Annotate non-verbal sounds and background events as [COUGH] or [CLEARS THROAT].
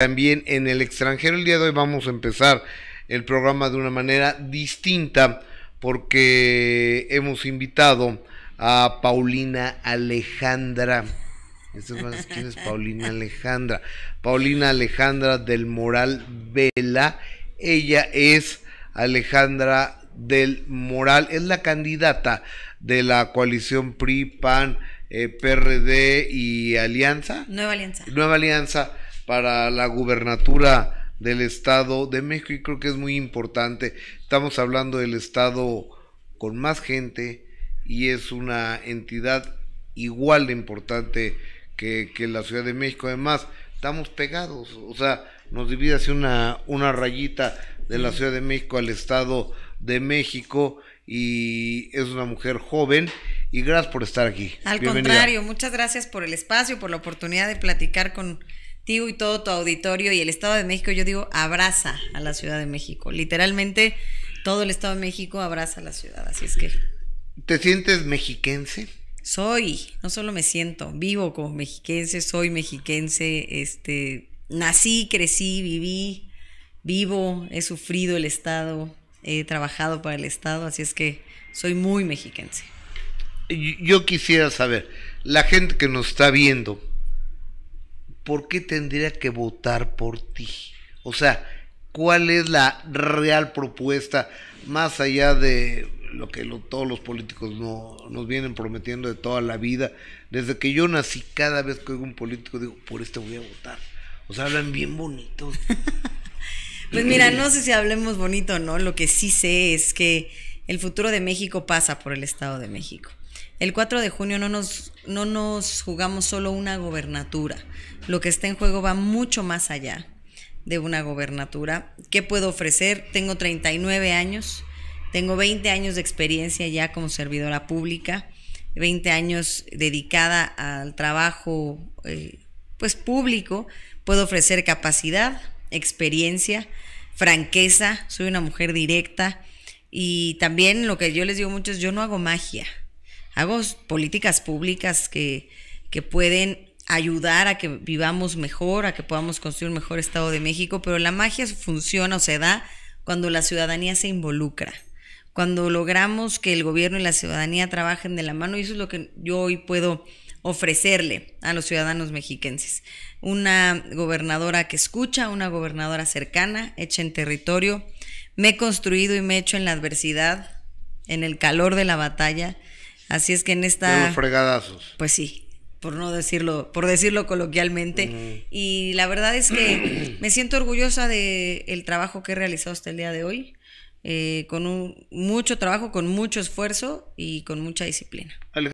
también en el extranjero. El día de hoy vamos a empezar el programa de una manera distinta porque hemos invitado a Paulina Alejandra. ¿Quién es Paulina Alejandra? Paulina Alejandra del Moral Vela. Ella es Alejandra del Moral, es la candidata de la coalición PRI, PAN, eh, PRD y Alianza. Nueva Alianza. Nueva Alianza para la gubernatura del Estado de México y creo que es muy importante. Estamos hablando del Estado con más gente y es una entidad igual de importante que, la Ciudad de México. Además, estamos pegados, o sea, nos divide así una, una rayita de la Ciudad de México al Estado de México y es una mujer joven y gracias por estar aquí. Al contrario, muchas gracias por el espacio, por la oportunidad de platicar con y todo tu auditorio y el Estado de México, yo digo, abraza a la Ciudad de México. Literalmente, todo el Estado de México abraza a la ciudad, así es que... ¿Te sientes mexiquense? Soy, no solo me siento, vivo como mexiquense, soy mexiquense, este, nací, crecí, viví, vivo, he sufrido el Estado, he trabajado para el Estado, así es que soy muy mexiquense. Yo quisiera saber, la gente que nos está viendo, ¿por qué tendría que votar por ti? O sea, ¿cuál es la real propuesta más allá de lo que todos los políticos nos vienen prometiendo de toda la vida? Desde que yo nací, cada vez que oigo un político digo, por este voy a votar. O sea, hablan bien bonitos. [LAUGHS] pues mira, no sé si hablemos bonito, ¿no? Lo que sí sé es que el futuro de México pasa por el Estado de México. El 4 de junio no nos, no nos jugamos solo una gobernatura. Lo que está en juego va mucho más allá de una gobernatura. ¿Qué puedo ofrecer? Tengo 39 años, tengo 20 años de experiencia ya como servidora pública, 20 años dedicada al trabajo eh, pues público. Puedo ofrecer capacidad, experiencia, franqueza, soy una mujer directa, y también lo que yo les digo mucho es, yo no hago magia, hago políticas públicas que, que pueden ayudar a que vivamos mejor, a que podamos construir un mejor Estado de México, pero la magia funciona o se da cuando la ciudadanía se involucra, cuando logramos que el gobierno y la ciudadanía trabajen de la mano, y eso es lo que yo hoy puedo ofrecerle a los ciudadanos mexiquenses. Una gobernadora que escucha, una gobernadora cercana, hecha en territorio, me he construido y me he hecho en la adversidad, en el calor de la batalla. Así es que en esta... fregadazos. Pues sí, por no decirlo, por decirlo coloquialmente. Y la verdad es que [CLEARS THROAT] me siento orgullosa del el trabajo que he realizado hasta el día de hoy, eh, con un, mucho trabajo, con mucho esfuerzo y con mucha disciplina.